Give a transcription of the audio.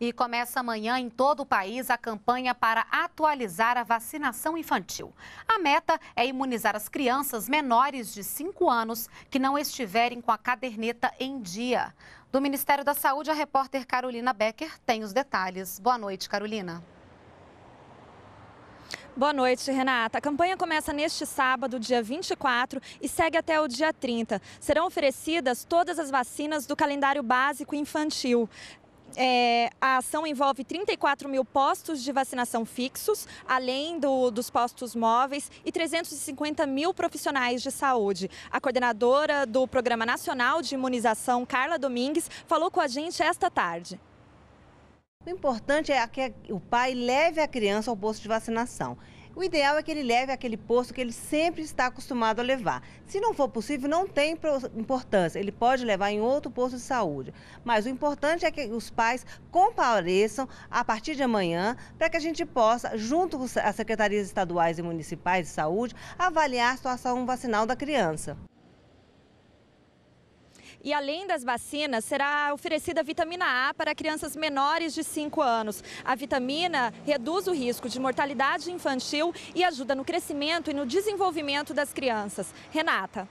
E começa amanhã em todo o país a campanha para atualizar a vacinação infantil. A meta é imunizar as crianças menores de 5 anos que não estiverem com a caderneta em dia. Do Ministério da Saúde, a repórter Carolina Becker tem os detalhes. Boa noite, Carolina. Boa noite, Renata. A campanha começa neste sábado, dia 24, e segue até o dia 30. Serão oferecidas todas as vacinas do calendário básico infantil. É, a ação envolve 34 mil postos de vacinação fixos, além do, dos postos móveis e 350 mil profissionais de saúde. A coordenadora do Programa Nacional de Imunização, Carla Domingues, falou com a gente esta tarde. O importante é que o pai leve a criança ao posto de vacinação. O ideal é que ele leve aquele posto que ele sempre está acostumado a levar. Se não for possível, não tem importância. Ele pode levar em outro posto de saúde. Mas o importante é que os pais compareçam a partir de amanhã para que a gente possa, junto com as secretarias estaduais e municipais de saúde, avaliar a situação vacinal da criança. E além das vacinas, será oferecida vitamina A para crianças menores de 5 anos. A vitamina reduz o risco de mortalidade infantil e ajuda no crescimento e no desenvolvimento das crianças. Renata.